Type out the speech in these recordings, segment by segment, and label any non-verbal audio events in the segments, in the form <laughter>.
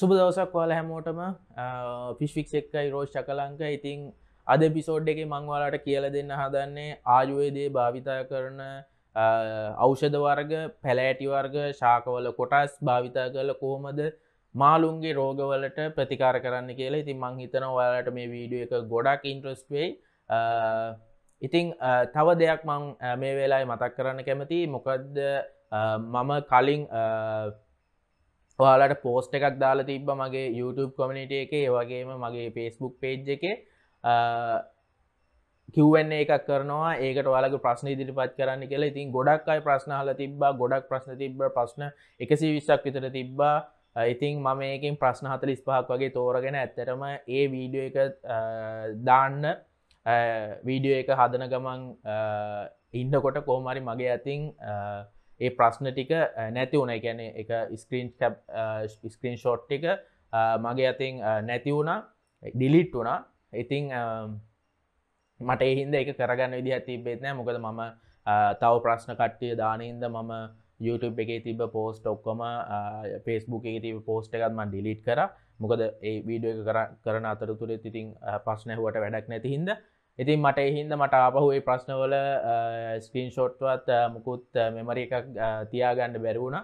සුබ දවසක් වාල හැමෝටම ෆිස්්ෆික් එක්කයි රෝෂ් චකලංක ඉතිං අද පිසෝඩ් එක මංවාලට කියල දෙන්න හදන්නේ ආයුවේදේ භාවිතා කරන අෞෂධ වර්ග පැලෑටි වර්ග ශාකවල කොටස් භාවිතා කරල කොහොමද මාලුන්ගේ රෝගවලට ප්‍රතිකාර කරන්න කියලා ඉතින් මං හිතන ඔයාලට මේ වීඩිය එක ගොඩක් ඉන්ට්‍රස්ට වෙයි ඉතිං තව දෙයක් මං මේ වෙලායි මතක් කරන්න කැමති මොකක්ද මම කලින් ඔයාලට පෝස්ට එකක් දාලා තිබ මගේ YouTube කොමිනිට එක ඒවගේම මගේ පේස්බුක් පේජ් එක කිවන්න එකක් කරනවා ඒකට ඔයාලගේ ප්‍රශ්න ඉදිරිපත් කරන්න කියලා ඉතින් ගොඩක් අයි ප්‍රශ්න හල තිබා ගොඩක් ප්‍රශ්න තිබ ප්‍රශ්න එකසි විස්සක් විතර තිබ්බා ඉතින් මම ඒකින් ප්‍රශ්න හතල ස්පාහක් වගේ තෝරගෙන ඇත්තරම ඒ වීඩියෝ එක දාන්න වීඩියෝ එක හදන ගමන් ඉන්නකොට කෝමරි මගේ ඇතින් ඒ ප්‍රශ්න ටික නැති වුණ ගැන එක ස්ක්‍රීන් ස්ක්‍රීන් ෂෝට් එක මගේ අතින් නැති වුණා ඩිලිට් වුණා ඉතිං මට එහින්ද එක කරගන්න විදි ඇතිබෙත් නෑ මොකද මම තව ප්‍රශ්න කට්ටිය දානහින්ද මම YouTube එක තිබ පෝස්ට ඔක්කොම පේස්බුක් එක තිබ පෝස්ට එකත්ම ඩිලිට් කර මොකද ඒ වීඩියෝ එක කරන අතර තුළේ තිතින් පස්නැහුවට වැඩක් නැතිහින්ද ඉතින් මට එහින්ද මට ආපහු ඒ ප්‍රශ්නවල ස්කීන් ෂෝට්වත් මුකුත් මෙමරි එකක් තියාගන්න බැරිවුණ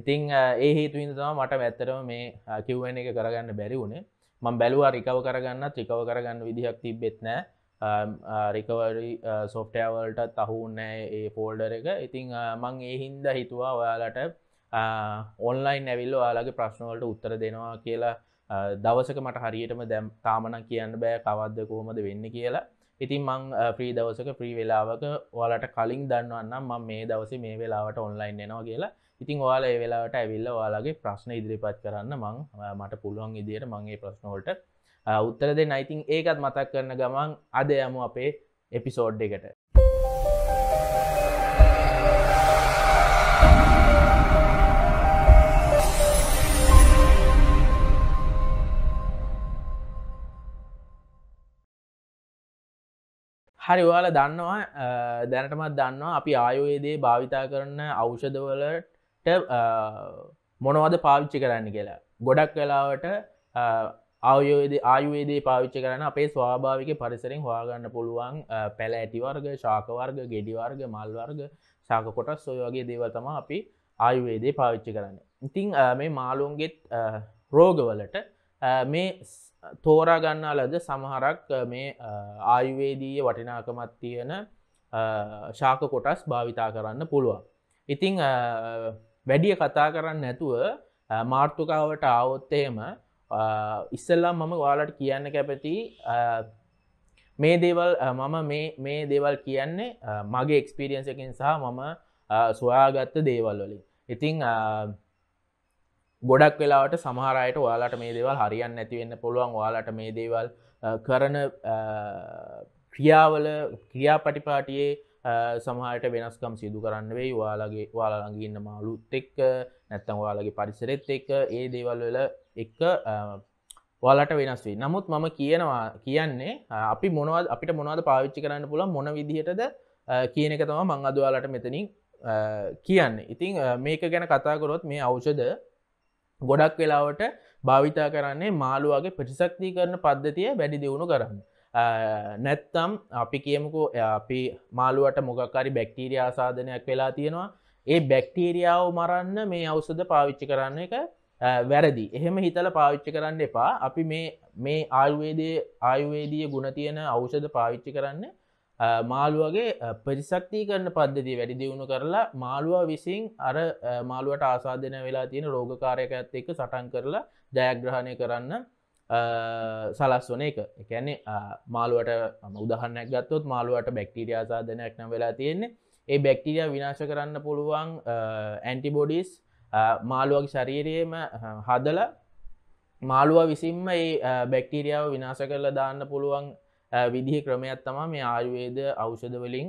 ඉතිං ඒ හේතුවින්දවා මට ඇත්තරම මේ කිව්වෙන එක කරගන්න බැරි වුණේ මං බැලවා රිකව කරගන්න ත්‍රිකව කරගන්න විදිහක් තිබෙත් නෑ රිකවරි සෝෆ්ටයවල්ටත් අහුන්නෑ ඒ පෝල්ඩර එක ඉතිං මං ඒහින්ද හිතුවා ඔයාලට ඔන්ලයින් ඇවිල්ල යාලගේ ප්‍රශ්නවලට උත්තර දෙනවා කියලා දවසක මට හරියටම දැම් තාමන කියන්න බෑ කවද්ද කොහොමද වෙන්න කියලා ඉතින් මං ප්‍රී දවසක ප්‍රී වෙලාවක ඔයාලට කලින් දන්නවන්නම් ම මේ දවස මේ වෙලාවට ඔන්ලයින් එනවා කියලා ඉතින් ඔයාල ඒ වෙලාවට ඇවිල්ල ඔයාලගේ ප්‍රශ්න ඉදිරිපත් කරන්න මං මට පුළුවන් ඉදියට මගේ ප්‍රශ්නෝල්ට උත්තර දෙ නයිතින් ඒකත් මතක් කරන ගමන් අද යමු අපේ එපිසෝඩ් එකට හරි ඔයාල දන්නවා දැනටමත් දන්නවා අපි ආයුයේදේ භාවිතා කරන අවෂදවලට මොනවද පාවිච්චි කරන්න කියලා ගොඩක් වෙලාවට ආයෝයේද ආයුවේදේ පාවිච්චි කරන අපේ ස්වාභාවික පරිසරෙන් හවාගන්න පුළුවන් පැළ ඇටිවර්ග ශාකවර්ග ගෙඩිවර්ග මල්වර්ග ශාක කොටස් ඔය වගේ දේවතම අපි ආයුවේදේ පාවිච්චි කරන්න ඉතිං මේ මාලුන්ගෙත් රෝගවලට මේ තෝරා ගන්නා ලද සමහරක් මේ ආයුවේදී වටිනාකමත් තියෙන ශාක කොටස් භාවිතා කරන්න පුළුවන්. ඉතිං වැඩිය කතා කරන්න නැතුව මාර්ථකාවට ආවොත්තේම ඉස්සල්ලාම් මම වාලට කියන්න කැපති මේ දේවල් මම මේ දේවල් කියන්නේ මගේ එක්ස්පිරියන්සකින් සහ මම සොයාගත්ත දේවල් වලින් ඉතිං ගොඩක් වෙලාවට සමහරයට ඔයාලට මේ දේවල් හරියන්න ඇතිවෙන්න පුළුවන් යාලට මේ දේවල් කරන ක්‍රියාවල ක්‍රියා පටිපාටියේ සමහට වෙනස්කම් සිදු කරන්න වේ වාලගේ වාලඟඉන්න මාලුත් එක්ක නැත්තම් වාලගේ පරිසරෙත් එක්ක ඒ දේවල්වල එක්ක වාලට වෙනස් වේ නමුත් මම කියනවා කියන්නේ අපි මොනවද අපිට මොනවද පාවිච්චි කරන්න පුළ මොන විදිහටද කියන එක තම මං අදවාලට මෙතනින් කියන්න ඉතිං මේක ගැන කතාකොරොත් මේ අවෂද ගොඩක් වෙලාවට භාවිතා කරන්නේ මාළුවගේ ප්‍රතිශක්ති කරන පද්ධතිය වැඩි දියුණු කරන්න. නැත්තම් අපි කියමුකු අපි මාළුවට මොගක්කාරි බැක්ටීරිය ආසාධනයක් වෙලා තියෙනවා ඒ බැක්ටීරියාව මරන්න මේ අවසද පාවිච්චි කරන්න එක වැරදි එහෙම හිතල පාවිච්චි කරන්න එපා අපි මේ ආයුවේදය ආයුවේදිය ගුණ තියෙන අවෂද පාවිච්චි කරන්න මාළුවගේ ප්‍රතිසක්ති කරන්න පද්ධති වැඩි දියුණු කරලා මාළුවා විසින් අර මාළුවට ආසාධන වෙලා තියෙන රෝගකාරයක ඇත් එක්ක සටන් කරලා ජයග්‍රහණය කරන්න සලස්වන එක එකැනෙ මාළුවට උදහන්නක් ගත්තොත් මාළුවට බැක්ටීරිය ආසාධනයක් නම් වෙලා තියෙන්නේ ඒ බැක්ටීරිය විනාශ කරන්න පුළුවන් ඇන්ටිබොඩිස් මාළුවගේ ශරීරයේම හදල මාළුව විසින්ම ඒ බැක්ටීරියාව විනාශ කරලා දාන්න පුළුවන් විදිහ ක්‍රමයක් තමා මේ ආයුවේද අවෂදවලින්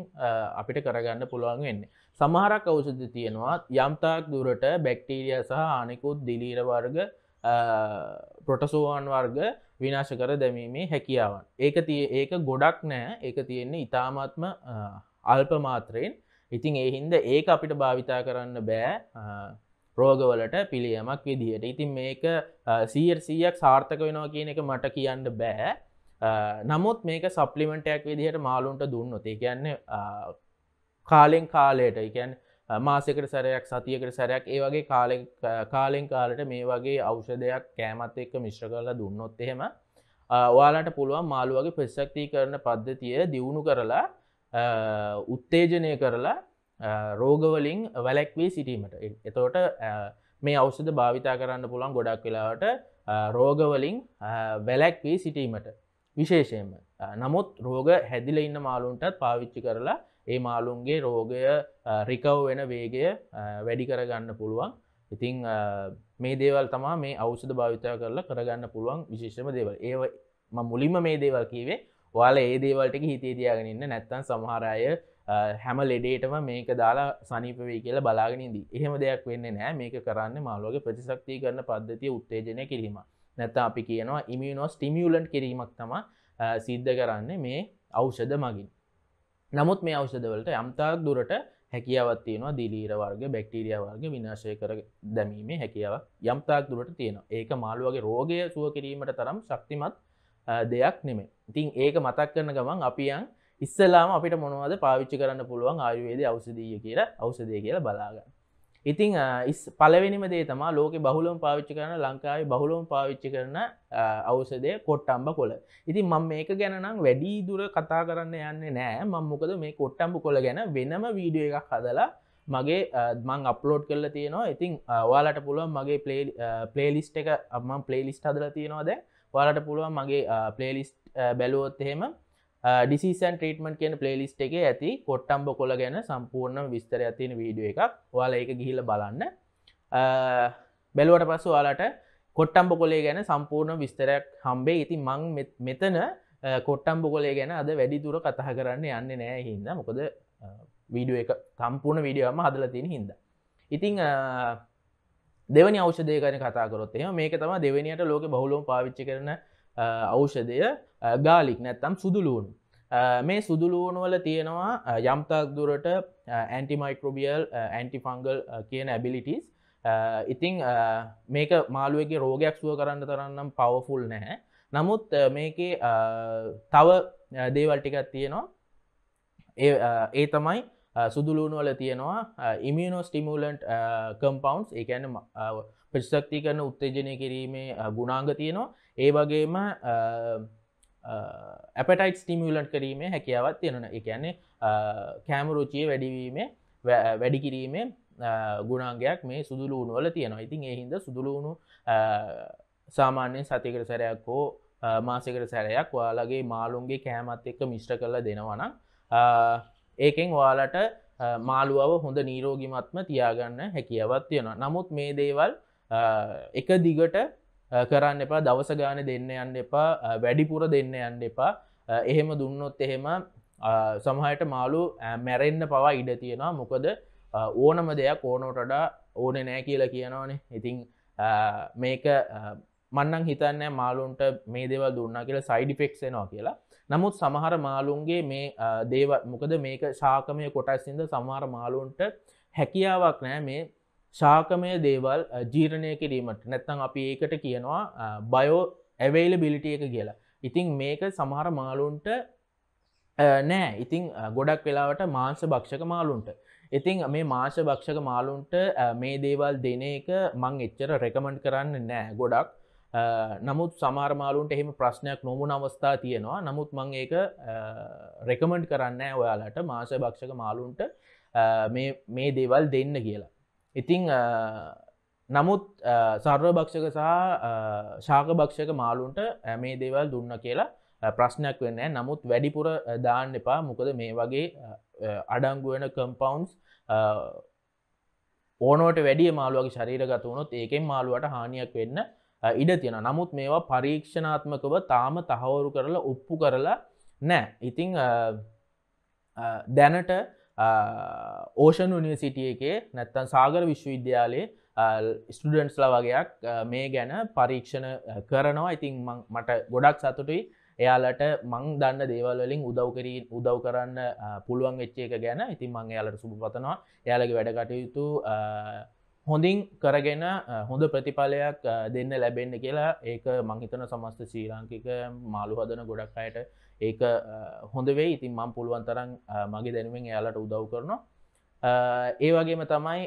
අපිට කරගන්න පුළුවන් වෙන්න. සමහරක් අවෂද තියෙනවා යම්තාක් දුරට බැක්ටීරිය සහ ආනෙකුත් දිලීර වර්ග පොටසෝවාන් වර්ග විනාශ කර දැමීමේ හැකියාවන්. ඒක තිය ඒක ගොඩක් නෑ ඒක තියෙන්නේ ඉතාමත්ම අල්පමාත්‍රයෙන් ඉතින් ඒහින්ද ඒක අපිට භාවිතා කරන්න බෑ රෝගවලට පිළියමක් විදිහයට ඉතින් මේක සීර් සීයක් සාර්ථක වෙනවා කියන එක මට කියන්න බෑ නමුත් මේක සප්ලිමෙන්ටයක් විදිහට මාලුන්ට දුන්නොතේ කියන්න කාලෙන් කාලයට එකන් මාසකට සැරයක් සතියකට සැරයක් ඒ වගේ කාලෙන් කාලට මේ වගේ අවෂදයක් කෑමත් එක්ක මිශ්‍ර කරලා දුන්නොත් එහෙම ඔයාලට පුළුවන් මාළුවගේ ප්‍රශක්ති කරන පද්ධතිය දියුණු කරලා උත්තේජනය කරලා රෝගවලින් වැලැක්වී සිටීමට එතවට මේ අවෂද භාවිතා කරන්න පුළන් ගොඩක් වෙලාවට රෝගවලින් වැලැක්වී සිටීමට විශේෂයෙන්ම නමුත් රෝග හැදිල ඉන්න මාලුන්ටත් පාවිච්චි කරලා ඒ මාලුන්ගේ රෝගය රිකව් වෙන වේගය වැඩි කරගන්න පුළුවන් ඉතිං මේ දේවල් තමා මේ අවුසද භාවිතය කරලා කරගන්න පුළුවන් විශේෂම දේවල් ඒ මුලින්ම මේ දේවල් කීවේ වාල ඒ දේවල්ටක හිතේ දයාගෙනන්න නැත්තන් සමහරය හැම ලෙඩේටම මේක දාලා සනීපවී කියලා බලාගෙනදී එහෙම දෙයක් වෙන්න නෑ මේක කරන්න මාලෝගේ ප්‍රතිශක්තිය කරන පද්ධතිය උත්තේජනය කිරීම නැත අපි කියනවා ඉමියනෝ ස්ටිමියලන්ට් කිරීමක් තම සිද්ධ කරන්න මේ අවෂද මගින් නමුත් මේ අවෂදවලට යම්තාක් දුරට හැකියාවත් තියෙනවා දිලීර වර්ග බැක්ටීරිය වර්ග විනාශය කර දැමීමේ හැකියාව යම්තාක් දුරට තියෙනවා ඒක මාළුවගේ රෝගය සුව කිරීමට තරම් ශක්තිමත් දෙයක් නෙමේ ඉතින් ඒක මතක් කරන ගමන් අපියන් ඉස්සලාම අපිට මොනවද පාවිච්චි කරන්න පුළුවන් ආයුවේද අවසදීය කියලා අවසදය කියලා බලාගන්න ඉතිං පලවෙනිම දේ තමා ලෝක බහුලොම් පාවිච්චි කරන ලංකායි බහුලොම් පාවිච්චි කරන අවසදය කොට්ටම්බ කොල ඉතින් මං මේක ගැනම් වැඩි දුර කතා කරන්න යන්න නෑ මංමොකද මේ කොට්ටම්බ කොල ගැන වෙනම වීඩිය එකක් හදලා මගේ මං අප්ලෝඩ් කරලා තියෙනවා ඉතින් වාලට පුළුවන් මගේ පලේලිස්ට එක අම්මන් පලේලිස්ට හදලා තියෙනවාද වාලට පුළුවන් මගේ පලේලිස්ට බැලුවොත් එහෙම ඩිසිසන් ට්‍රීටමන් කියන පලේලිස්ට එක ඇති කොට්ටම්බ කොල ගැන සම්පූර්ණ විස්තර ඇතින වීඩිය එකක් ඔයාල එක ගිහිල බලන්න බැලුවට පස්ස යාලට කොට්ටම්බ කොලේ ගැන සම්පූර්ණ විස්තරයක් හම්බේ ඉති මං මෙතන කොට්ටම්බ කොලේ ගැන අද වැඩිදුර කතහ කරන්න යන්න නෑ හින්ද මොකද වීඩිය එක සම්පූර්ණ වීඩියෝම හදල තියෙන හින්ද ඉතිං දෙවනි අවෂදයකන කතාකරොත් එහ මේක තම දෙවනියට ලෝක බහුලෝම් පාවිච්චි කරන ඖෂධය ගාලික් නැත්තම් සුදුලූුණු මේ සුදුලූුණුවල තියෙනවා යම්තාක් දුරට ඇන්ටිමයික්‍රෝබියල් ඇන්ටිෆංගල් කියන ඇබිලිටිස් ඉතිං මේක මාළුවගේ රෝගයක් සුව කරන්න තරන්නම් පවෆුල් නැහැ නමුත් මේකේ තව දේවල්ටිකත් තියෙනවා ඒ තමයි සුදුලූුණුවල තියෙනවා ඉමියනෝ ස්ටිමූලන්ට් කම්පවන්ස් එකන පිසක්ති කරන උත්තේජනය කිරීමේ ගුණාංග තියෙනවා ඒ වගේම අපටයිට ස්ටිමියලට් කිරීමේ හැකියාවත් තියෙනන එකන්නේ කෑමරෝචිය වැඩිවීමේ වැඩි කිරීමේ ගුණාගයක් මේ සුදුලූුණු වල තියෙනවා ඉතින් එහින්ද සුදුලූුණු සාමාන්‍යෙන් සතිකර සැරයක් හෝ මාසකර සැරයක් වාලගේ මාලුන්ගේ කෑමත් එක්ක මිෂ්ට කරලා දෙනවන ඒකෙන් වාලට මාළුවාව හොඳ නීරෝගිමත්ම තියාගන්න හැකියවත් තියෙනවා නමුත් මේ දේවල් එක දිගට කරන්න එපා දවස ගාන දෙන්න යන්න එපා වැඩිපුර දෙන්න යන්න එපා එහෙම දුන්නොත් එහෙම සමහයට මාලු මැරෙන්න්න පවා ඉඩ තියෙනවා මොකද ඕනම දෙයක් ඕනෝටඩා ඕන නෑ කියලා කියනවානේ ඉතිං මේක මන්නන් හිතන්න මාලුන්ට මේ දේවල් දුන්නා කියලා සයිඩිෆෙක්ෂනවා කියලා නමුත් සමහර මාලුන්ගේ මේ දේව මොකද මේක ශාකමය කොටස්සිද සමහර මාලුන්ට හැකියාවක් නෑ මේ ශාකමය දේවල් ජීරණය කිරීමට නැත්තං අපි ඒකට කියනවා බයෝ ඇවයිල බිලිටිය එක කියලා ඉතිං මේක සමහර මාලුන්ට නෑ ඉතිං ගොඩක් වෙලාවට මාංස භක්ෂක මාලුන්ට ඉතිං මේ මාශ භක්ෂක මාලුන්ට මේ දේවල් දෙන එක මං එච්චර රෙකමන්ඩ් කරන්න නෑ ගොඩක් නමුත් සමාර්මාලුන්ට එහෙම ප්‍රශ්නයක් නොමුණ අවස්ථා තියෙනවා නමුත් මං ඒක රෙකමන්ඩ් කරන්න ඔයාලට මාශ භක්ෂක මාලුන්ට මේ දේවල් දෙන්න කියලා ඉතිං නමුත් සර්ව භක්ෂක සහ ශාක භක්ෂක මාලුන්ට මේ දේවල් දුන්න කියලා ප්‍රශ්නයක් වෙන්න නමුත් වැඩිපුර දාන්න එපා මොකද මේ වගේ අඩංගුවෙන කම්පවන්ස් ඕනට වැඩිය මාළුවගේ ශරීර ගතවුණොත් ඒකෙන් මාළුවට හානියක් වෙන්න ඉඩ තියෙන නමුත් මේවා පරීක්ෂණාත්මකව තාම තහවුරු කරලා ඔප්පු කරලා නෑ ඉතිං දැනට ඕෂන් නිවසිටිය එකේ නැත්තන් සාගර විශ්වවිද්‍යාලයේ ස්ටඩන්ස් ලවගයක් මේ ගැන පරීක්ෂණ කරනවා ඉතින් මට ගොඩක් සතුටුයි එයාලට මං දන්න දේවල්ලින් උදව්කරී උදව් කරන්න පුළුවන් වෙච්චේ එක ගැන ඉතින් මං එයාලට සුප පතනවා එයාලගේ වැඩකටයුතු හොඳින් කරගෙන හොඳ ප්‍රතිඵලයක් දෙන්න ලැබෙන්න්න කියලා ඒක මංහිතන සමස්ත ශ්‍රීලාංකික මාළු හදන ගොඩක් අයට ඒක හොඳ වේ ඉතින් මම් පුළුවන් තරන් මගේ දැනුවෙන් එයාලට උදව් කරනවා ඒ වගේම තමයි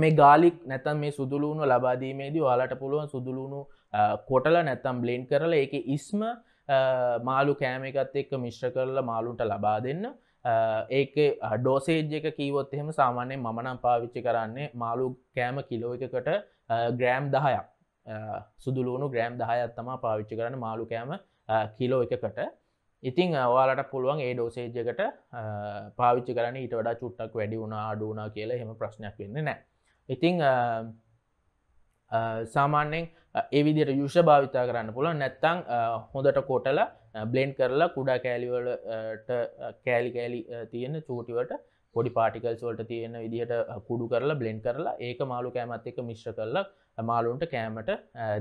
මේ ගාලික් නැතන් මේ සුදුලුණු ලබාදීමේදී යාලට පුළුවන් සුදුලුණු කොටල නැත්තම් බ්ලේන්් කරල එක ඉස්ම මාලු කෑමකත් එක්ක මිශ්්‍ර කරලා මාලුන්ට ලබා දෙන්න ඒක ඩෝසේජ් එක කීවොත් එහෙම සාමාන්‍යය මනම් පාවිච්චි කරන්නේ මාලු කෑම කිලෝ එකකට ග්‍රෑම් දහයක් සුදුලුණු ග්‍රෑම් දහයත්තමා පාවිච්චි කරන මාලු කෑම කිලෝ එකකට ඉතිං ඔයාලට පුළුවන් ඒ ඩෝසේජකට පාවිච්චි කරන ඊට වඩා චුට්ටක් වැඩි වුණා අඩුනා කියලා හෙම ප්‍රශ්නයක් වෙන්න නෑ ඉතිං සාමාන්‍යෙන් එවිදිට යුෂ භාවිතා කරන්න පුළ නැත්තං හොඳට කොටල බ්ලෙන්් කරලා කුඩා කෑලිවලට කෑලි කෑලි තියෙන චූටිවට පොඩි පාටිකල්ස් වලට තියෙන විදිහට කුඩු කරලා බ්ලෙන්් කරලා ඒක මාළු කෑමත් එක මිශ්‍ර කරලා මාලුන්ට කෑමට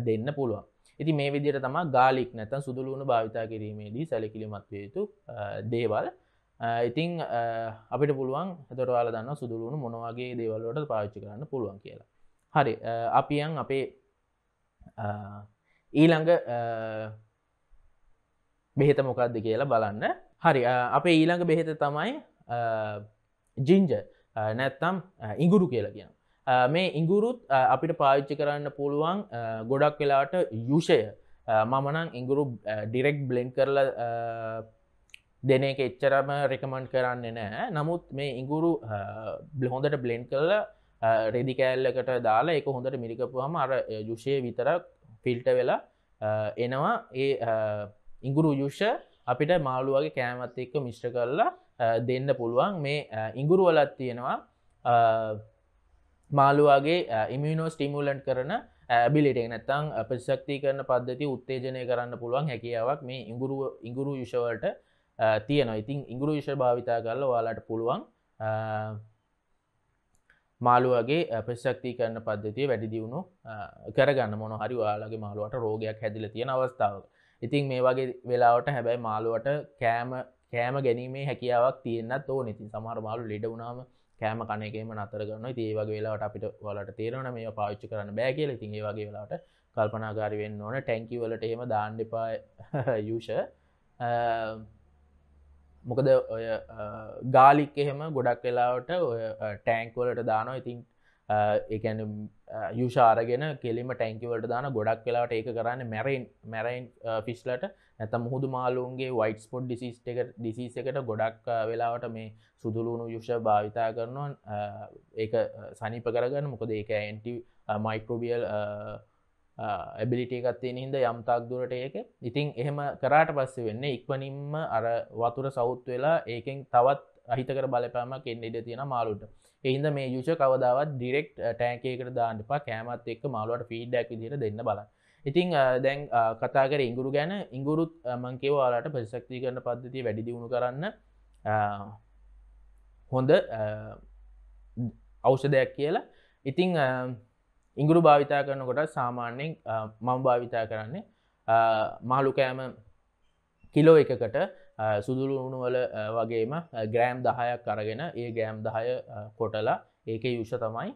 දෙන්න පුළුවන් ඉති මේ විදිර තම ගාලික් නැතන් සුදුලුණු භාවිතා කිරීමේදී සැලකිලිමත්වයුතු දේවල් ඉතිං අපිට පුළුවන් හතරවාල දන්න සුදුලුණු මොනවාගේ දේවල්ලට පාච්චි කරන්න පුළුවන් කියලා හරි අපියන් අපේ ඊළඟ බෙහෙත මොකක්ද කියලා බලන්න හරි අපේ ඊළඟ බෙහෙත තමයි ජිංජ නැත්තම් ඉගුරු කියලා කියන මේ ඉංගුරුත් අපිට පාවිච්චි කරන්න පුළුවන් ගොඩක් වෙලාට යුෂය මමනං ඉංගුරු ඩිරෙක්් බ්ලෙන්් කරල දෙන එක එච්චරම රෙකමන්් කරන්න නෑ නමුත් මේ ඉංගුරු බ්ලහොඳට බ්ලෙන්් කරල රෙදි කෑල්ලකට දාලා එක හොඳට මිරිකපුහම අර යුෂය විතරක් ෆිල්ට වෙලා එනවා ඒ ඉංගුරු යුෂ අපිට මාළුවගේ කෑමත් එක්ක මිශ්්‍ර කරලා දෙන්න පුළුවන් මේ ඉංගුරුවලත් තියෙනවා මාළුවගේ ඉමිනෝ ස්ටිමූලන්් කරන ඇබිලිට නැත්තං ප්‍රශක්ති කරන පද්ධති උත්තේජනය කරන්න පුළුවන් හැකියාවක් මේ ඉංගුරු ඉංගුරු යුෂවලට තියෙන ඉතින් ඉංගුරු විශෂ භාවිතා කරල වාලට පුළුවන් මාළුවගේ ප්‍රශක්ති කරන පද්ධතිය වැඩි දියුණු කරගන්න මොන හරි වාලගේ මාළුවට රෝගයක් හැදිල තියෙන අවස්ථාව ඉතින් මේ වගේ වෙලාවට හැබැයි මාළුවට කෑම කෑම ගැනීමේ හැකියාවක් තියන්නත් ඕ නඉතින් සමහර මාළු ලෙඩ වුණාම කෑම කනකේම නතර කරන ඒ වගේ වෙලාට අපිට වලට තේරන මේ පාච්චි කරන්න බෑ කියල ඉතින් ඒ වගේ වෙලාට කල්පනාකාරි වෙන්න ඕන ටැන්කි වලට එහෙම දාණ්ඩපා <laughs> යුෂ මොකද ඔය ගාලික් එහෙම ගොඩක් වෙලාවට ඔය ටැන්ක්වලට දානො ඉතින් ඒන යුෂාරගෙන කෙලිම ටැන්කිවලට දාන ගොඩක් වෙලාට ඒක කරන්න මැරයින් මැරයින් ෆිස්ලට නැතම් මුහුදු මාලුන්ගේ වයිටස් පොඩ් ඩිසිස්ට එක ඩිසිස් එකට ගොඩක් වෙලාවට මේ සුදුලුණු යුෂ භාවිතා කරනවා ඒක සනිප කරගන්න මොකද ඒක ඇන්ටි මයිකෝබියල් ඇබිලිටේකත්තේ හිද යම්තාක් දුරට ඒක ඉතින් එහෙම කරාට පස්සේ වෙන්න ඉක්වනින්ම අර වතුර සෞත් වෙලා ඒකෙන් තවත් අහිතකර බලපෑම කෙන්ඩ ඉඩ තියෙන මාලුට එහින්ද මේ යුෂ කවදාවත් ඩිරෙක්් ටෑන්කේකට දාන්නපා කෑමත් එක් මාලුවට ෆීඩ්ඩක් දිර දෙන්න බලන්න ඉතිං දැන් කතාකර ඉංගුරු ගැන ඉංගුරුත් මංකේවාලාට ප්‍රශක්ති කරන පද්ධති වැඩිදිුණු කරන්න හොඳ අවෂදයක් කියලා ඉතිං ඉංගුරු භාවිතා කරනකොට සාමාන්‍යෙන් මං භාවිතා කරන්නේ මාලුකෑම කිලෝ එකකට සුදුරු උණුවල වගේම ග්‍රෑම් දහයක් අරගෙන ඒ ගෑම් දහය කොටලා ඒක යුෂ තමයි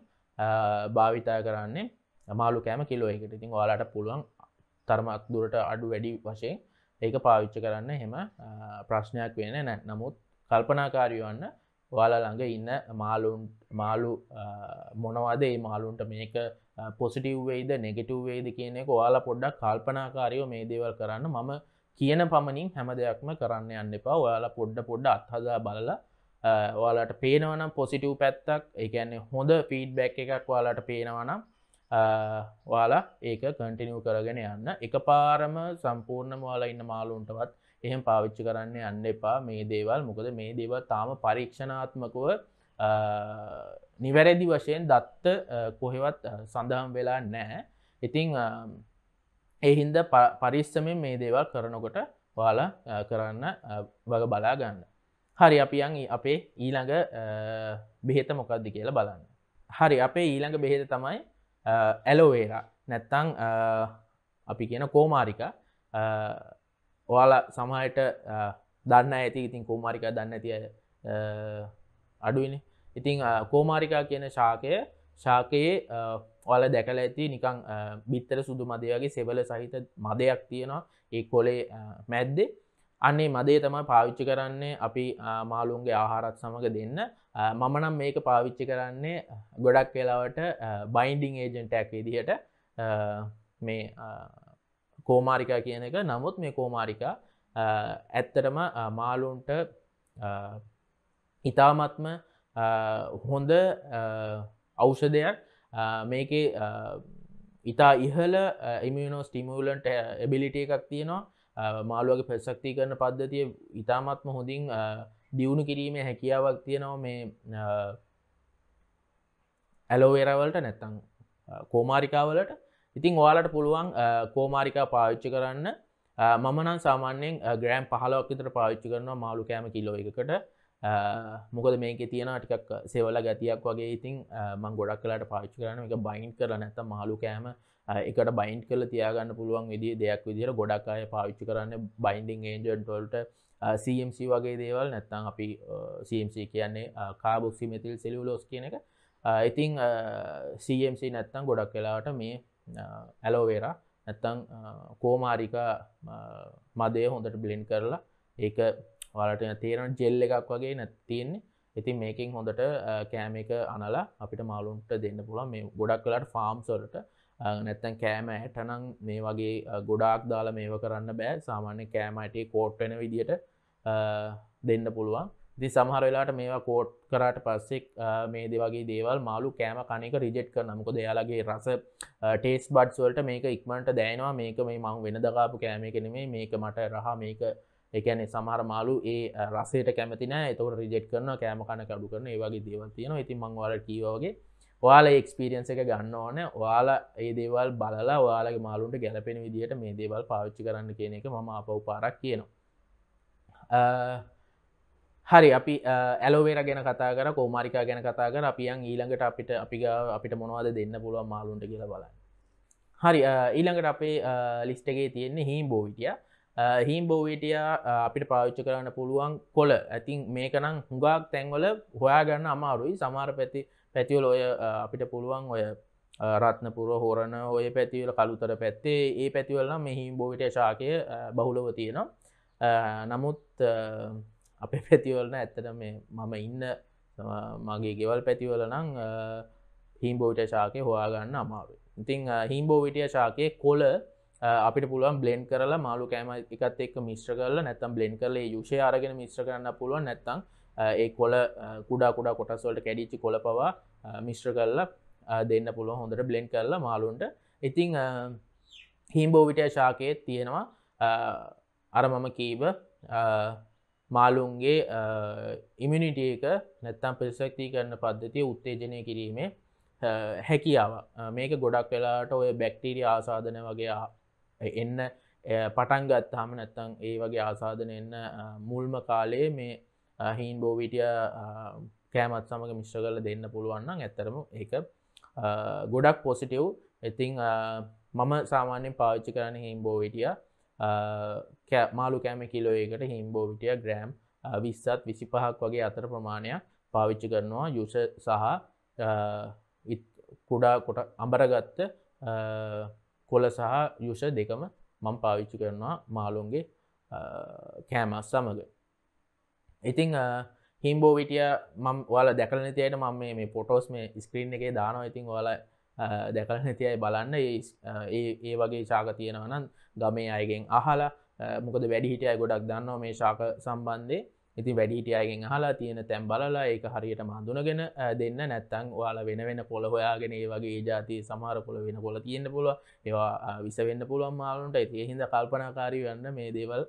භාවිතා කරන්නේ මාලු කෑම කිලෝ එකට ඉතින් ඔයාලට පුළුවන් තරමක් දුරට අඩු වැඩි වශයෙන් ඒක පාවිච්ච කරන්න හෙම ප්‍රශ්නයක් වෙන නැ නමුත් කල්පනාකාරයවන්න ඔයාලා ළඟ ඉන්න මාලුන් මාලු මොනවද ඒ මාලුන්ට මේක පොසිටව්වෙයිද නෙගෙටව්වේද කියනෙ ඔයාලා පොඩ්ඩක් කල්පනාකාරයෝ මේ දේවල් කරන්න මම කියන පමණින් හැම දෙයක්ම කරන්න යන්න එපා ඔයාලා පොඩ්ඩ පොඩ්ඩ අත්හදා බලලා ඔයාලට පේනවනම් පොසිටව් පැත්තක් එකන්නේ හොඳ ෆීඩ් බැක් එකක් වාලාට පේනවනම් වාලා ඒක කටිනිව් කරගෙන යන්න එක පාරම සම්පූර්ණම වාලා ඉන්න මාලුන්ටවත් එහෙම පාවිච්චි කරන්න යන්න එපා මේ දේවල් මොකද මේ දේව තාම පරීක්ෂණාත්මකුව නිවැරදි වශයෙන් දත්ත කොහෙවත් සඳහම් වෙලා නෑ ඉතිං එහින්ද පරිස්සමෙන් මේ දේවල් කරනකොට වාලා කරන්න වග බලා ගන්න හරි අපියන් අපේ ඊළඟ බෙහෙත මොකක්දි කියලා බලන්න හරි අපේ ඊළඟ බෙහෙත තමයි ඇලෝවේරා නැත්තං අපි කියන කෝමාරික ඔයාල සමහයට දන්න ඇති ඉතින් කෝමාරික දන්න ඇති අඩුවනි ඉතිං කෝමාරිකා කියන ශාකය ශාකයේ ඔල දැකල ඇති නිකං බිත්තර සුදු මදයගේ සෙවල සහිත මදයක් තියෙනවා ඒ කොලේ මැද්දේ අන්නේ මදේ තම පාවිච්චි කරන්නේ අපි මාලුන්ගේ ආහාරත් සමඟ දෙන්න මම නම් මේක පාවිච්චි කරන්නේ ගොඩක් වෙලාවට බයින්ඩිං ඒජෙන්ටක් විදිහට මේ කෝමාරිකා කියන එක නමුත් මේ කෝමාරිකා ඇත්තටම මාලුන්ට ඉතාමත්ම හොඳ අවෂදයක් මේක ඉතා ඉහල ඉමියනෝ ස්ටිමූලන්ට එබිලිට එකක් තියෙනවා මාළුවගේ පැසක්ති කරන පද්ධතිය ඉතාමත්ම හොඳින් දියුණු කිරීම හැකියාවක් තියෙනවා මේ ඇලෝවේරවලට නැත්තං කෝමාරිකාවලට ඉතිං ඔයාලට පුළුවන් කෝමාරිකා පාවිච්චි කරන්න මමනන් සාමාන්‍යෙන් ග්‍රෑම් පහලක් විතර පාවිච්චි කරනවා මාළු කෑම කිලෝ එකකට මොකද මේක තියෙන ටිකක් සෙවල ගැතියක් වගේ ඉතින් මං ගොඩක් කලාට පාච්චි කරන එක බයින්් කර නැත මාළු කෑම එකට බයින්් කල තියාගන්න පුළුවන් විදි දෙයක් විදිර ගොඩක් අය පාවිච්චි කරන්න බයින්ඩිං ඒජන්ටොල්ට සMC වගේ දේවල් නැත්තං අපි සMC කියන්නේ කාබොක්සි මෙතිල් සෙලියුලෝස් කියන එක ඉතිං සMC නැත්තං ගොඩක් කලාට මේ ඇලෝවේරා නැත්තං කෝමාරික මදය හොඳට බ්ලෙන්් කරලා ඒක වලට තේරන ජෙල්ල එකක් වගේ නැතියෙන්නේ ඉතින් මේකින් හොඳට කෑම එක අනලා අපිට මාලුන්ට දෙන්න පුළන් මේ ගොඩක් කලාට ෆාම් සොලට නැත්තැන් කෑම ඇටනම් මේ වගේ ගොඩාක් දාලා මේව කරන්න බෑ සාමාන්‍ය කෑමයිටේ කෝට්ටන විදිට දෙන්න පුළුවන් දි සමහර වෙලාට මේවා කෝට් කරට පස්සෙක් මේ දෙවගේ දේවල් මාළු කෑම කනෙක රිජෙට් කර නමුක දෙයාලගේ රස ටේස් බඩ්ස් වලට මේක ඉක්මට දෑනවා මේක මේ මං වෙන දකාපු කෑම කෙනෙමේ මේක මට රහ මේක එකනේ සමහර මාලු ඒ රසේට කැමතින එතවට රිජෙට් කරන කෑම කන කඩු කරන ඒවගේ දේවතියන ඉති මංවල කීවගේ යාලා එක්ස්පිරියන්ස එක ගන්න ඕන යාලා ඒ දේවල් බලලා යාලගේ මාලුන්ට ගැලපෙන විදිහට මේ දේවල් පාවිච්චි කරන්න කියන එක මම අපවපාරක් කියනවා හරි අපි ඇලෝවේර ගැන කතාගර කෝමාරිකා ගැන කතාගර අපියන් ඊළඟට අපිට අපි අපිට මොනවද දෙන්න පුළුවන් මාලුන්ට කියලා බල හරි ඊළඟට අපේ ලිස්ටගේ තියෙන්නේ හිම් බෝවිටිය හිම් බෝවිටිය අපිට පාවිච්ච කරන්න පුළුවන් කොල ඇතින් මේකනම් හුඟක් තැන්වල හොයාගන්න අමාරුයි සමාර පැති පැතිවල ඔය අපිට පුළුවන් ඔය රත්නපුර හෝරණ ඔය පැතිවල කළුතර පැත්තේ ඒ පැතිවලනම් මෙහිම් බෝවිට ශාකය බහුලව තියෙනවා නමුත් නමුත් අප <laughs> පැතිවලන ඇත්තට මේ මම ඉන්න මගේ ගෙවල් පැතිවල නං හිම්බෝවිට ශාකය හොයාගන්න අමාරු ඉතිං හිම්බෝවිටිය ශාකය කොල අපිට පුළුවන් බ්ලෙන්් කරලා මාළු කෑම එකත් එක් මිශ්‍ර කරල නැතම් බ්ලෙන්් කරලේ යුෂය අරගෙන මිශ්‍ර කරන්න පුළුවන් නැත්තං ඒ කොල කුඩා කුඩා කොටස්වලට කැඩිච්චි කොල පවා මිශ්‍ර කරලා දෙන්න පුළුව හොඳට බ්ලෙන්් කරලා මාලුන්ට ඉතිං හිම්බෝවිටය ශාකය තියෙනවා අර මම කීව මාලුන්ගේ ඉමිනිිටියක නැත්තම් පිරිසක්ති කරන්න පද්ධතිය උත්තේජනය කිරීමේ හැකියාව මේක ගොඩක් වෙලාට ඔය බැක්ටීරිය ආසාධන වගේ එන්න පටන් ගත්තාම නැත්තං ඒ වගේ ආසාධන එන්න මුල්ම කාලයේ මේ හීන් බෝවිටිය කෑමත් සමඟ මිශ්්‍ර කල දෙන්න පුළුවන්න්න ඇත්තරම එක ගොඩක් පොසිටව් ඉතිං මම සාමාන්‍යෙන් පාවිච්චි කරන හීම් බෝවිටිය මාළු කෑම කිලෝයකට හිම්බෝවිටිය ග්‍රෑම් විස්සත් විසි පහක් වගේ අතර ප්‍රමාණයක් පාවිච්චි කරනවා යුස සහ කුඩා කොට අඹරගත්ත කොල සහ යුෂ දෙකම මං පාවිච්චි කරනවා මාලුන්ගේ කෑමස් සමඟ ඉතිං හිම්බෝවිටිය මම් වාල දැකල නතියට මම මේ පොටෝස් මේ ස්ක්‍රීන් එකේ දානවා ඉතින් වාල දැකල නැතියි බලන්න ඒ වගේ ශාක තියෙනවනන් ගමේ අයගෙන් අහලා මොකද වැඩිහිටිය ගොඩක් දන්නවා මේ ශාක සම්බන්ධය ඉති වැඩිටියයගෙන් හලා තියෙන තැම් බලලා ඒක හරියට මහඳුනගෙන දෙන්න නැත්තං යාල වෙන වෙන පොළ හොයාගෙන ඒ වගේ ජාති සමහර පොළ වෙන පොල තියෙන්න්න පුළුව ඒවා විසවෙන්න පුළුවන් මාලුන්ට ඇති හිද කල්පනාකාරී වන්න මේ දේවල්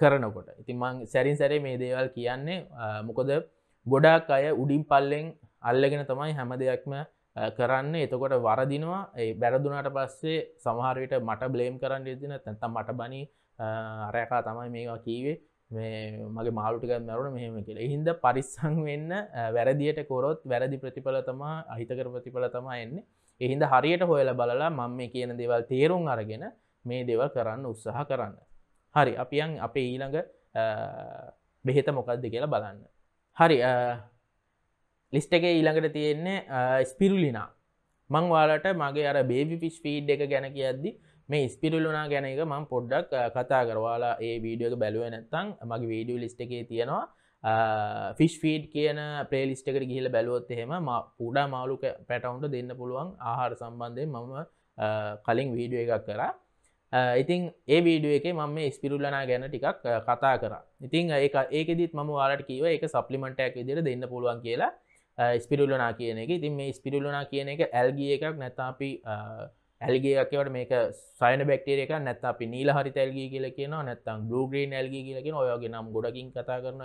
කරනකොට ඉතින් මං සැරින් සැරේ මේ දේවල් කියන්නේ මොකද ගොඩාක් අය උඩින් පල්ලෙන් අල්ලගෙන තමයි හැම දෙයක්ම කරන්න එතකොට වරදිනවා ඒ බැරදුනාට පස්සේ සමහරයට මට බ්ලේම් කරන්න යදින තැන්තම් මට බනී අරයකා තමයි මේවා කීවේ මේ මගේ මාලුටික මැරුණ මෙහෙම කියලා හින්ද පරිස්සං වෙන්න වැරදියට කොරොත් වැරදි ප්‍රතිඵල තමා අහිතකර ප්‍රතිඵල තමා එන්න එහින්ද හරියට හොයල බලලා මං මේ කියන දෙවල් තේරුම් අරගෙන මේ දෙවල් කරන්න උත්සාහ කරන්න හරි අපියන් අපේ ඊළඟ බෙහෙත මොකක්ද කියලා බලන්න හරි ලිස්ට එක ඊළඟට තියෙන්නේ ස්පිරුලිනා මංවාලට මගේ අර බේවි ෆිස් ෆීඩ් එක ගැන කියද්දි මේ ස්පිරිලුනා ගැන එක මම පොඩ්ඩක් කතා කරවාලා ඒ වීඩියෝක බැලුව නැත්තං මගේ වීඩියෝ ලිස්ට එකේ තියෙනවා ෆිස් ෆීඩ් කියන ප්‍රේලිස්ටකට ගිහිල බැලුවොත් එහෙම ම පුඩා මාලුක පැටවුන්ට දෙන්න පුළුවන් ආහාර සම්බන්ධය මම කලින් වීඩියෝ එකක් කරා ඉතින් ඒ වීඩුව එක මම මේ ස්පිරුල්ලනා ගැන ටිකක් කතා කර ඉතින් ඒ ඒකෙදිත් මම වාලට කීව එක සප්ලිමටයක් විදිර දෙන්න පුළුවන් කියලා ස්පිරුල්ලනා කියන එක ඉතින් මේ ස්පිරුල්ලනා කියන එක ඇල්ගිය එකක් නැතාපි ඇල්ගේකවට මේක සයින බෙක්ටේරක නැත්ත අපි නීල හරි තැල්ගී කියල කියන නැත්තම් බ්ලූග්‍රීන් ඇල්ගී කියලකින් ඔයගේ නම් ගොඩකින් කතා කරන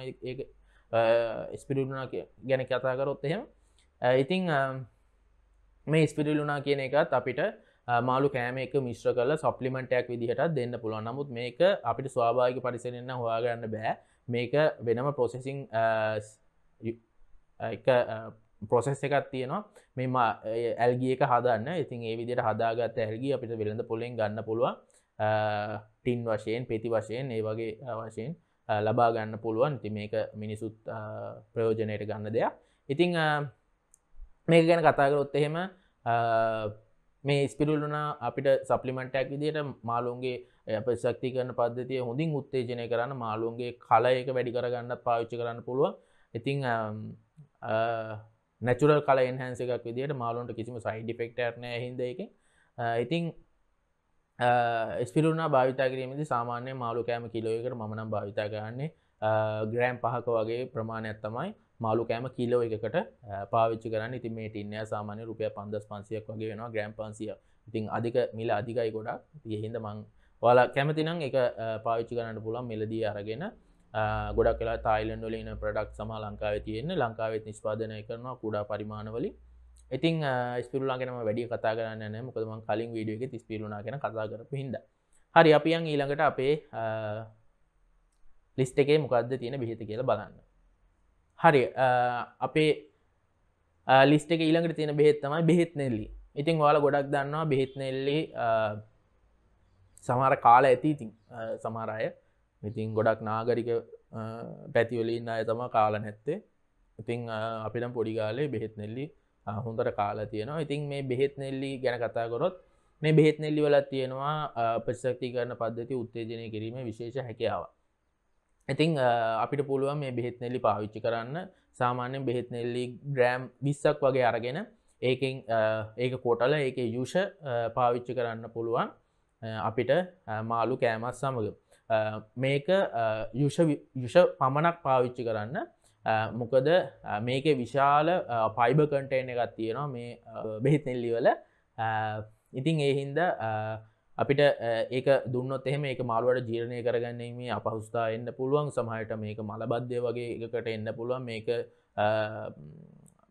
ස්පිරුණා ගැන කතා කරොත් එහෙම ඉතිං මේ ස්පිරිලුනා කියන එකත් අපිට මාළු කෑමක මිශ්‍ර කල සප්ලිමටයක් විදිහට දෙන්න පුළුවන් නමුත් මේක අපිට ස්වාභාග පරිසරෙන්න්න හොයාගන්න බෑ මේක වෙනම පොසෙසිං එක පොසෙස් එකක් තියෙනවා මෙම ඇල්ගියක හදන්න ඉතින් ඒ විදිට හදාගත් ඇල්ගි අපිට වෙළඳ පොලෙන් ගන්න පුළුව ටින් වශයෙන් පෙති වශයෙන් ඒ වගේ වශයෙන් ලබා ගන්න පුළුවන් ති මේක මිනිසුත් ප්‍රයෝජනයට ගන්න දෙයක් ඉතිං මේක ගැන කතාකරොත් එහෙම මේ ස්පිරුල්ලුනා අපිට සප්ලිමටක් විදිට මාලුන්ගේ ප්‍රශක්ති කරන පද්ධතිය හොඳින් උත්තේජනය කරන්න මාලුන්ගේ කලයක වැඩි කරගන්නත් පාවිච්චි කරන්න පුළුව ඉතිං නැචුරල් කල එන්හන්ස එකක් විදිට මාලොන්ට කිසිම සයිඩ ෆෙක්ටර්න හිදක ඉතිං ස්පිරුණ භාවිතා කිරීමදි සාමාන්‍ය මාළු කෑම කිලෝයකට මනම් භාවිතා කරන්නේ ග්‍රෑම් පහක වගේ ප්‍රමාණයක් තමයි මාළු කෑම කිලෝ එකකට පාවිච්චි කරන්න ඉතින් මේ ටින්න සාමාන්‍ය රුපය පන්දස් පන්සියක් වගේ වෙනවා ග්‍රෑම් පන්සිය ඉතින් අධික මිල අධිකයි ගොඩක් තියහින්ද මං වාලා කැමතිනම් එක පාවිච්චි කරන්න පුළන් මෙලදී අරගෙන ගොඩක් කලා තයිල්න්ඩ වලන ප්‍රඩක් සම ලංකාව තියෙන්නේ ලංකාවත් නිස්පාදනය කරනවා කුඩා පරිමාණවලින් ඉතින් ස්පිරුලාගෙනම වැඩි කතා කරන්න නෑ මොකදම කලින් වීඩිය එක තිස්පිරුණා ගැන කතා කරපු හිද හරි අපියන් ඊළඟට අපේ ලිස්ට එකේ මොකක්ද තියෙන බිහිත කියලා බලන්න හරි අපේ ලිස්ට එක ඊළඟට තියෙන බෙහෙත් තමයි බෙහෙත් නෙල්ලි ඉතින් වාල ගොඩක් දන්නවා බෙහෙත් නෙල්ලි සමහර කාල ඇති ඉතින් සමාරය ඉතින් ගොඩක් නාගරික පැතිවලින් අය තම කාල නැත්තේ ඉතිං අපිට පොඩිගාලේ බෙහෙත් නෙල්ලි හොඳට කාලා තියෙනවා ඉතින් මේ බෙහෙත් නෙල්ලි ගැන කතාගොරොත් මේ බෙහෙත් නෙල්ලි වලත් තියෙනවා ප්‍රශක්ති කරන පද්ධති උත්තේජනය කිරීම විශේෂ හැකියාව ඉතිං අපිට පුළුවන් මේ බෙහෙත් නෙල්ලි පාවිච්චි කරන්න සාමාන්‍යෙන් බෙහෙත් නෙල්ලි ග්‍රෑම් විස්සක් වගේ අරගෙන ඒකෙන් ඒක කොටල ඒක යුෂ පාවිච්චි කරන්න පුළුවන් අපිට මාළු කෑමත් සමඟ මේක යුෂ පමණක් පාවිච්චි කරන්න මොකද මේක විශාල පයිබ කටේන එකත් තියෙනවා මේ බෙහිතෙල්ලිවල ඉතින් ඒහින්ද අපිට ඒක දුන්නොත් එහෙම ඒ මාළුවට ජීරණය කරගන්නේ මේ අපහුස්ථා එන්න පුළුවන් සමහයට මේක මලබද්ධය වගේ එකකට එන්න පුළුවන් මේක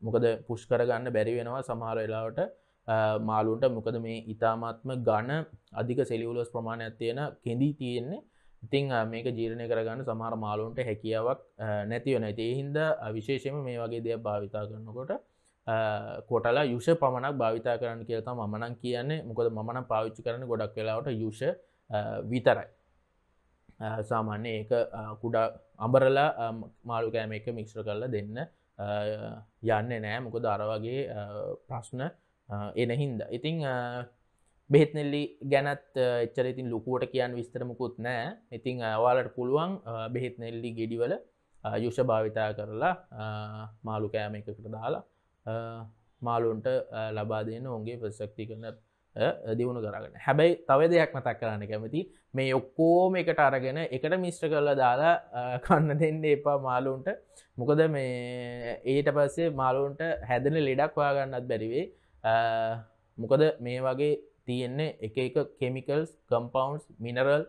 මොකද පුෂ් කරගන්න බැරි වෙනවා සමහර වෙලාවට මාලුන්ට මොකද මේ ඉතාමත්ම ගණ අධික සෙලිවුලස් ප්‍රමාණයක් තියෙන කෙදී තියෙන්නේ ඉතිං මේක ජීරණය කරගන්න සමහර මාලුන්ට හැකියාවක් නැති වන ඇති හින්ද විශේෂම මේ වගේ දෙයක් භාවිතා කරනකොට කොටලා යුෂ පමණක් භාවිතා කරන්න කියලතා මනන් කියන්නේ මොකද මන පාවිච්චි කරන ගොඩක් වෙලාවට යුෂ විතරයි සාමාන්‍ය ඒක කුඩා අඹරලා මාළු කෑම එක මික්ෂ්‍ර කරලා දෙන්න යන්න නෑ මොකද අරවගේ ප්‍රශ්න එනහින්ද ඉතිං බෙහෙත්නෙල්ලි ගැනත් එච්චරඉතින් ලොකුවට කියන්න විස්තරමකුත් නෑ ඉතිං වාලට පුළුවන් බෙහෙත්නෙල්ලි ගෙඩිවල යුෂ භාවිතා කරලා මාළු කෑම එකකට දාලා මාලුන්ට ලබා දෙන ඔුන්ගේ ප්‍රශක්ති කරන දියුණු කරගෙන හැබැයි තව දෙයක් මතක් කරන්න කැමති මේ ඔක්කෝම එකට අරගෙන එකට මිශ්්‍ර කරලා දාලා කන්න දෙන්න එපා මාලුන්ට මොකද මේ ඒට පස්සේ මාලුන්ට හැදන ලෙඩක් වාගන්නත් බැරිවේ මොකද මේ වගේ තියෙන්නේ එක එක කෙමිකල්ස් කම්පවන්ස් මිනරල්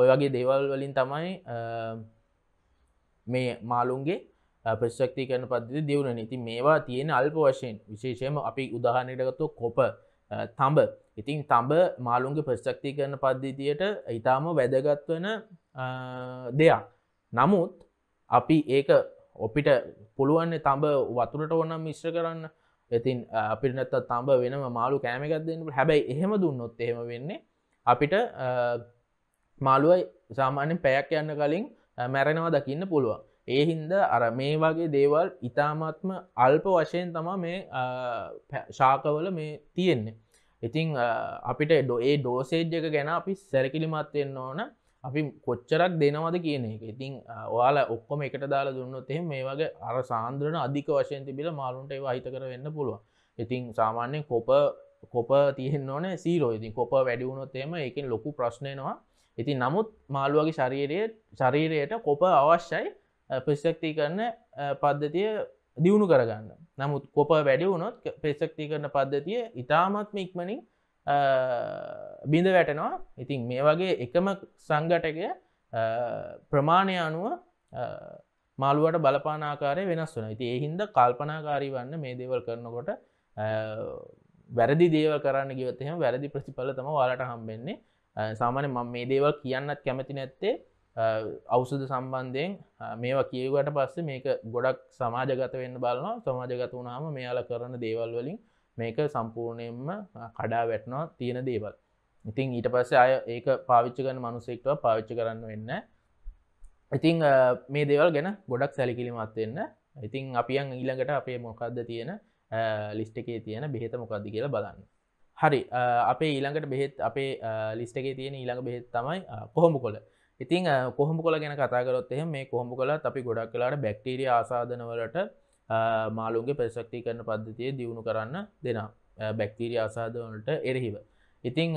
ඔය වගේ දේවල් වලින් තමයි මේ මාලුන්ගේ ප්‍රශක්ති කරන පදදි දෙවුණ ඉති මේවා තියෙන අල්ප වශයෙන් විශේෂයම අපි උදාහනයටගත්තු කොප තඹ ඉතින් තඹ මාලුන්ගේ ප්‍රශක්ති කරන පද්ධතියට ඉතාම වැදගත් වන දෙයක් නමුත් අපි ඒක ඔපිට පුළුවන් තඹ වතුරට ඕනම් මිශ්‍ර කරන්න ඉතින් අපිටනත්ත තම්බ වෙනම මාළු කෑමකක්දන්නට හැබැයි එහෙම දුන්නොත් එහෙම වෙන්නේ අපිට මාළුවයි සාමාන්‍යෙන් පැයක් යන්න කලින් මැරෙනවා දකින්න පුළුවන් ඒ හින්ද අර මේ වගේ දේවල් ඉතාමත්ම අල්ප වශයෙන් තමා මේ ශාකවල මේ තියෙන්නේ ඉතිං අපිට ඩොඒ ඩෝසේජ්ජක ගැන අපි සැරකිලිමත්වෙන්න ඕන අපි කොච්චරක් දෙනවද කියන එක ඉතින් ඔයාල ඔක්කොම එකට දාලා දුන්නොත් එහෙම මේ වගේ අර සාන්ද්‍රන අධික වශයෙන් තිබිලා මාළුන්ට ඒව අහිත කර වෙන්න පුළුවන්. ඉතින් සාමාන්‍යයෙන් කොප කොප තියෙන්න ඕනේ සීරෝ. ඉතින් කොප වැඩි වුණොත් එහෙම ඒකෙන් ලොකු ප්‍රශ්නයනවා. ඉතින් නමුත් මාළුවගේ ශරීරයේ ශරීරයට කොප අවශ්‍යයි ප්‍රතිශක්තිකරණ පද්ධතිය දියුණු කරගන්න. නමුත් කොප වැඩි වුණොත් ප්‍රතිශක්තිකරණ පද්ධතිය ඊටාත්ම ඉක්මනින් බිඳ වැටෙනවා ඉතින් මේ වගේ එකම සංගටකය ප්‍රමාණය අනුව මාළුවට බලපානාකාරය වෙනස් වන ති එහින්ද කල්පනාකාරී වන්න මේ දේවල් කරනකොට වැරදි දේව කරන්න ගිවතම වැරදි ප්‍රතිඵල තම වාලට හම්බෙන්නේ සාමාන්‍ය මම මේ දේවල් කියන්නත් කැමති නැත්තේ අවසුද සම්බන්ධයෙන් මේවා කියවට පස්සේ මේක ගොඩක් සමාජගත වෙන්න බලනවා සමාජගත වුණාම මෙයාල කරන දේවල් වලින් මේක සම්පූර්ණයෙන්ම කඩා වැටනවා තියෙන දේවල් ඉතින් ඊට පස්සේ අය ඒක පාවිච්ච කරන මනුසෙක්ටව පාවිච්ච කරන්න වෙන්න ඉතිං මේ දේවල් ගැන ගොඩක් සැලිකිලිමත් වෙන්න ඉතිං අපියන් ඊළඟට අපේ මොකක්ද තියෙන ලිස්ට එකේ තියෙන බෙහෙත මොකක්ද කියලා බලන්න හරි අපේ ඊළඟට බෙහෙත් අපේ ලිස්ට එකේ තියෙන ඊළඟ බෙහෙත් තමයි කොහොමු කොළ ඉතිං කොහොම කොළ ගැන කතාගරොත් එහෙ මේ කොහොම කොළ අපි ගොඩක් කලාට බැක්ටීරිය ආසාධනවලට මාළුන්ගේ ප්‍රශක්ති කරන පද්ධතිය දියුණු කරන්න දෙෙන බැක්ටීරිය අසාධවනට එරහිව. ඉතිං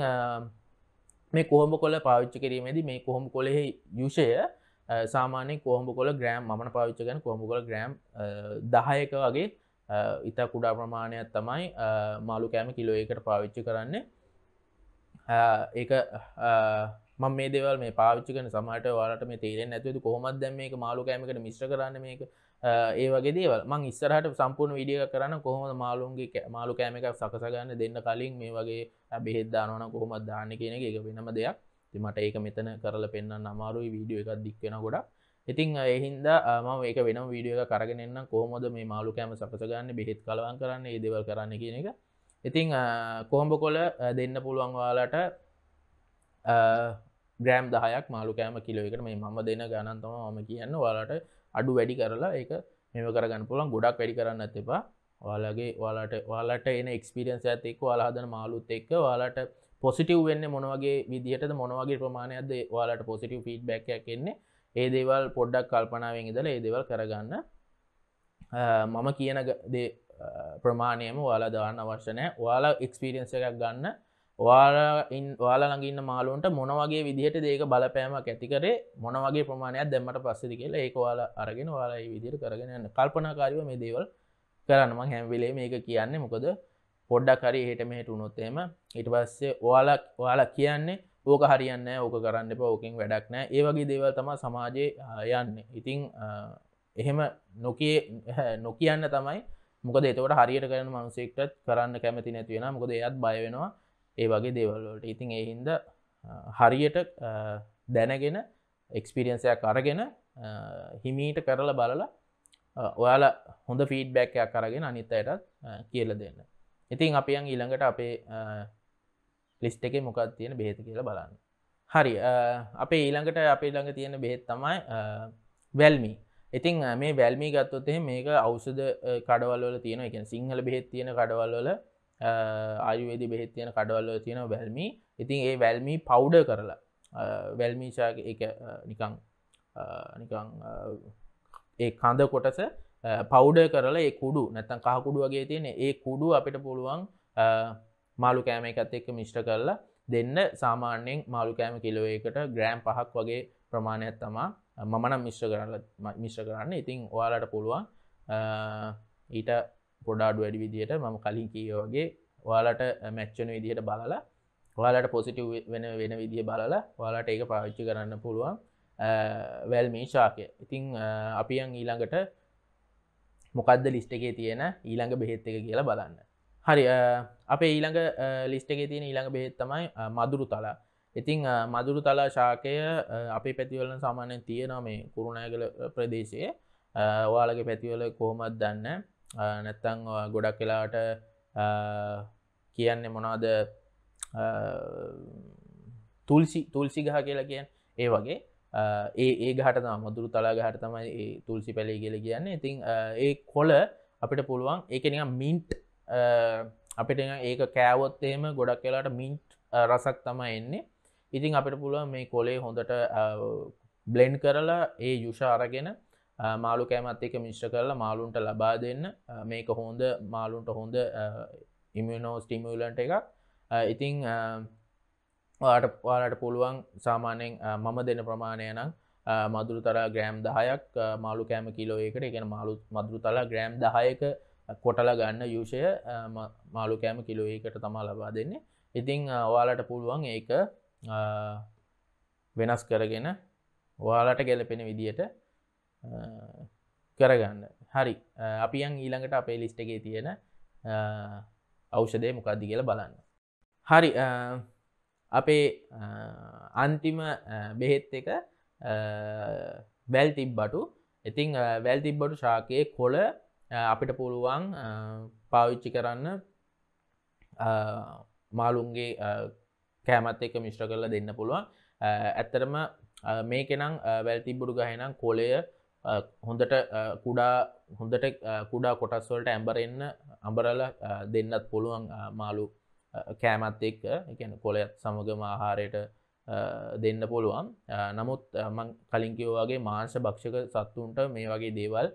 මේ කොහොම කොල පාවිච්චි කිරීමේද මේ කොහොම කොළෙහි යුෂය සාමානය කොහොම කොල ග්‍රෑම් මන පාවිච්චකන කොහොම කොල ග්‍රෑම් දහයක වගේ ඉතා කුඩා ප්‍රමාණයක් තමයි මාළු කෑම කිලෝ එකට පාවිච්චි කරන්න ඒ මම මේ දෙවල් මේ පාවිච්චි කන සමට වලට මේ තේරෙන් ඇතුතු කොහොමත් දැම මේ මාළු කෑමකට මිශ්‍ර කරන්න මේක ඒ වගේ දේවල් මං ඉස්සරහට සම්පූර්ණ විඩිය කරන්න කොහොම මාලුන්ගේ මාලු කෑමක් සකසගන්න දෙන්න කලින් මේ වගේ බෙහෙද්දානන කොහොමත් දාන්න කියන එක වෙනම දෙයක් තිමට ඒක මෙතන කරල පෙන්න්න අමාරුයි වීඩිය එකක් දික්වෙන ගොඩා ඉතිං එහින්ද ම ඒක වෙන වීඩිය කරගෙනන්න කොහොමද මේ මාලු කෑම සකසගන්න බෙහෙත් කලවන් කරන්න ඒදවල් කරන්න කියන එක ඉතිං කොහොඹ කොල දෙන්න පුළුවන් වාලට ග්‍රෑම් දහයක් මාලු කෑම කිලෝ එකට මේ මම දෙන ගණන්තම මම කියන්න වාලට අඩු වැඩි කරලා ඒක මෙම කරගන්න පුළන් ගොඩක් වැඩි කරන්න ඇතිබා වාලගේ වාලට වාලට එන එක්ස්පිරියන්ස ඇතෙක් වාලාදන මාලුත් එක්ක වාලට පොසිටව් වෙන්න මොනවගේ විදිහට මොනවගේ ප්‍රමාණයක්ද වාලට පොසිටව් ෆීඩ් බැක් එකෙන්නේ ඒ දේවල් පොඩ්ඩක් කල්පනාවෙන් ඉදල ඒ දේවල් කරගන්න මම කියන ප්‍රමාණයම වාලා දාන්න අවශ්‍යනය වාලා එක්ස්පිරියන්ස එකක් ගන්න ඔයාලා ළඟින්න මාලුන්ට මොනවගේ විදිහට දේක බලපෑමක් ඇතිකරේ මොනවගේ ප්‍රමාණයක් දැම්මට පස්සදි කියලා ඒක වාලා අරගෙන වාලා විදිර කරගෙන යන්න කල්පනාකාරව මේ දේවල් කරන්නම හැම්විලේ මේක කියන්නේ මොකද පොඩ්ඩක් හරි හට මෙහට උනොත්තේම ඉට පස්සේ ඔයාලක් ඔයාලා කියන්නේ ඕක හරියන්න ඕක කරන්න පෝකින් වැඩක් නෑ ඒවගේ දේවල් තම සමාජය යන්න ඉතිං එහෙම නොකේ <laughs> නොකියන්න තමයි මොකද එතවට හරියට කරන මනුසෙක්ටත් කරන්න කැමති නැතිවෙන මොකද එයත් බයවෙනවා ඒ වගේ දේවල්ලට ඉතින් එහින්ද හරියට දැනගෙන එක්ස්පිරියන්සයක් අරගෙන හිමීට කරල බලලා ඔයාල හොඳ ෆීඩ්බැක්කයක් කරගෙන අනිත් අයටත් කියල දෙන්න ඉතින් අපියන් ඊළඟට අපේ ලිස්ට එක මොකක් තියෙන බෙහෙත කියලා බලන්න හරි අපේ ඊළඟට අපේ ළඟ තියෙන බෙහෙත් තමයි වැල්මි ඉතින් මේ වැල්මි ගත්තොතේ මේක අවුසද කඩවල්ල තියෙන එක සිංහල බෙහෙත් තියෙන කඩවල්ල ආයුවේදි බෙහෙත් තියෙන කඩවල්ල තියෙන වැල්මි ඉතින් ඒ වැල්මී පෞ්ඩ කරලා වැල්මීෂාගේ එක නිකං නිකං ඒ කඳ කොටස පෞඩ කරලා ඒ කුඩු නැතන් කහකුඩු වගේ තියෙන ඒ කුඩු අපිට පුළුවන් මාළු කෑම එකත් එක්ක මිෂ්ට කරලා දෙන්න සාමාන්‍යයෙන් මාළු කෑම කිලෝයකට ග්‍රෑම් පහක් වගේ ප්‍රමාණයක් තමා මමනම් මිශ්‍ර කරලා මිශ්‍ර කරන්න ඉතිං ඔයාලට පුළුවන් ඊට පොඩාඩු වැඩි විදිහයට මම කලින් කියෝගේ වාලට මැච්චන විදිහට බලලා වාලට පොසිටි වෙන වෙන විදිහ බලලා වාලට ඒක පාවිච්චි කරන්න පුළුවන් වැල් මේ ශාකය ඉතිං අපියන් ඊළඟට මොකක්ද ලිස්ට එකේ තියෙන ඊළඟ බෙහෙත් එක කියලා බලන්න හරි අපේ ඊළඟ ලිස්ට එකේ තියෙන ඊළඟ බෙහෙත් තමයි මදුරු තලා ඉතිං මදුරු තලා ශාකය අපි පැතිවලන සාමාන්‍ය තියෙන මේ කුරුණෑගල ප්‍රදේශයේ ඔයාලගේ පැතිවල කොහොමත් දන්න නැත්තං ගොඩක් කලාට කියන්නේ මොනාද තුල්සි තුල්සි ගහ කියලා කියන් ඒ වගේ ඒ ඒ ගහට තම මුදුරු තලා ගහට තමයි ඒ තුල්සි පැලේ කියල කියන්නේ ඉතින් ඒ කොල අපිට පුළුවන් ඒකනික මින්ට් අපිට ඒක කෑවොත් එහෙම ගොඩක් කලාට මින්ට් රසක් තමයි එන්නේ ඉතින් අපිට පුළුව මේ කොලේ හොඳට බ්ලෙන්් කරලා ඒ යුෂ අරගෙන මාළු කෑමත් එක මිශ්‍ර කරලා මාලුන්ට ලබා දෙන්න මේක හොඳ මාලුන්ට හොඳ ඉමනෝ ස්ටිමියලන්ට එක ඉතිං වාට පුළුවන් සාමානයෙන් මම දෙන ප්‍රමාණය නම් මදුරු තර ග්‍රෑම් දහයක් මාළු කෑම කිලෝයකට එකෙන මාලු මදුරු තල ග්‍රෑම් දහයක කොටල ගන්න යුෂය මාළු කෑම කිලෝයකට තමා ලබා දෙන්නේ ඉතිං ඔයාලට පුළුවන් ඒක වෙනස් කරගෙන ඔයාලට ගැලපෙන විදියට කරගන්න හරි අපියන් ඊළඟට අපේ ලිස්ට එකේ තියෙන අවෂදය මොකක්දි කියල බලන්න හරි අපේ අන්තිම බෙහෙත් එක වැැල් තිබ්බටු ඉතිං වැල් තිබ්බටු ශාකයේ කොල අපිට පුළුවන් පාවිච්චි කරන්න මාලුන්ගේ කෑමත් එක මිශ්්‍ර කරලා දෙන්න පුළුවන් ඇත්තරම මේකෙනම් වැල්තිබ්බුඩු ගහනම් කොලය හොඳට කුඩා හොඳට කුඩා කොටස්වලට ඇම්බර එන්න අඹරල දෙන්නත් පුළුවන් මාලු කෑමත් එක් එකන කොලයත් සමගම ආහාරයට දෙන්න පුළුවන් නමුත් කලින්කිවෝගේ මාංශ භක්ෂක සත්තුන්ට මේ වගේ දේවල්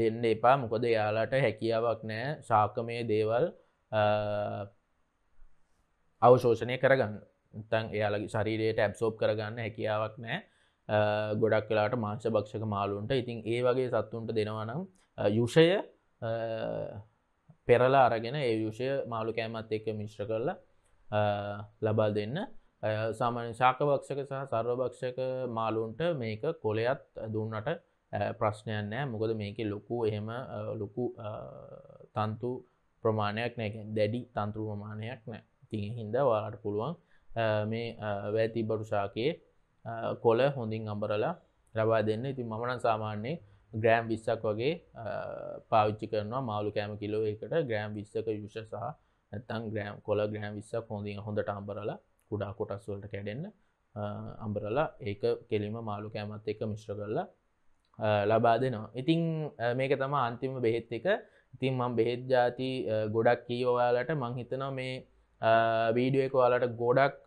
දෙන්න එපා මොකද යාලාට හැකියාවක් නෑ ශාකමය දේවල් අවශෝෂණය කරගන්න තන් එයාලගේ ශරීරයට ඇබ්සෝප් කරගන්න හැකියාවක් නෑ ගොඩක් කලාට මාංශ භක්ෂක මාලුන්ට ඉතින් ඒ වගේ සත්තුන්ට දෙනවනම් යුෂය පෙරලා අරගෙන ඒ යුෂය මාළු කෑමත් එක්ක මිශ්‍ර කරලා ලබා දෙන්න සාමාන්‍ය ශාකභක්ෂක සහ සර්වභක්ෂක මාලුන්ට මේක කොලයත් දුන්නට ප්‍රශ්නයන් නෑ මොකද මේක ලොකු එහෙම ලොකු තන්තු ප්‍රමාණයක් නෑ දැඩි තන්තුරු ප්‍රමාණයක් නෑ තිය හින්ද වාට පුළුවන් මේ වැති බරුසාකයේ කොල හොඳින් අඹරලා ලබා දෙන්න ඉතින් මමන සාමාන්‍යයේ ග්‍රෑම් විස්සක් වගේ පාවිච්චි කරනවා මාළු කෑම කිලෝ එකට ග්‍රෑම් විස්සක යුෂ සහ ඇත්තන් ග්‍රෑම් කොල ග්‍රෑම් විස්සක් හොඳින් හොඳට අම්බරලා කුඩා කොටස් වලට කැඩෙන්න්න අම්බරලා ඒක කෙලිම මාළු කෑමත් එක මිශ්‍ර කරලා ලබා දෙනවා ඉතිං මේක තම අන්තිම බෙහෙත් එක ඉතින් මං බෙහෙත් ජාති ගොඩක් කීෝයාලට මං හිතනවා මේ වීඩියෝ එක වාලට ගොඩක්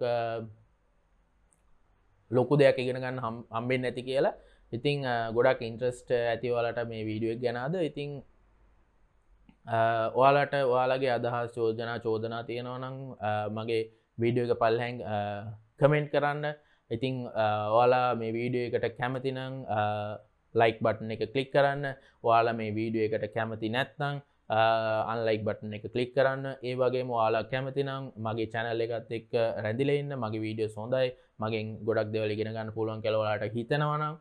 ලොකු දෙයක් ඉගෙනගන්න හම්බෙන් ඇති කියලා ඉතිං ගොඩක් ඉන්ට්‍රස්ට ඇතිවලට මේ වීඩියක් ගැනාද ඉතිං ඔයාලට ඔයාලගේ අදහස් චෝදනා චෝදනා තියෙනව නම් මගේ වීඩියෝ එක පල්හැන් කමෙන්ට් කරන්න ඉතිං ඔයාලා මේ වීඩියෝ එකට කැමතිනං ලයික් බටන එක කලික් කරන්න ඔයාලා මේ වීඩියෝ එකට කැමති නැත්නම් අන්ලයික් බටන එක කලික් කරන්න ඒ වගේ යාලා කැමතිනම් මගේ චැනල් එකත් එක් රැඳිලෙන්න මගේ වීඩියෝ සොඳයි මගින් ගොඩක් දෙවල ගෙන ගන්න පුළුවන් කෙලවලට හිතනවනම්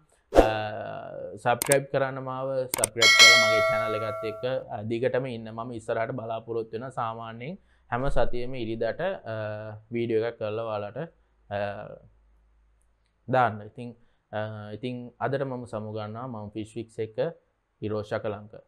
සබස්ක්‍රයිබ් කරන්න මාව සබස්ක්‍රයිබ් කර මගේ චැනල් එකත් එක් දිගටම ඉන්න මම ඉස්සරහට බලාපොරොත්තු වෙන සාමාන්‍යයෙන් හැම සතියම ඉරිදට වීඩියෝ එකක් කරලා වාලට දාන්න ඉතිං ඉතිං අදර මම සමුගන්නා මම ෆිස්්වික්ස එක ඉරෝෂ කලංක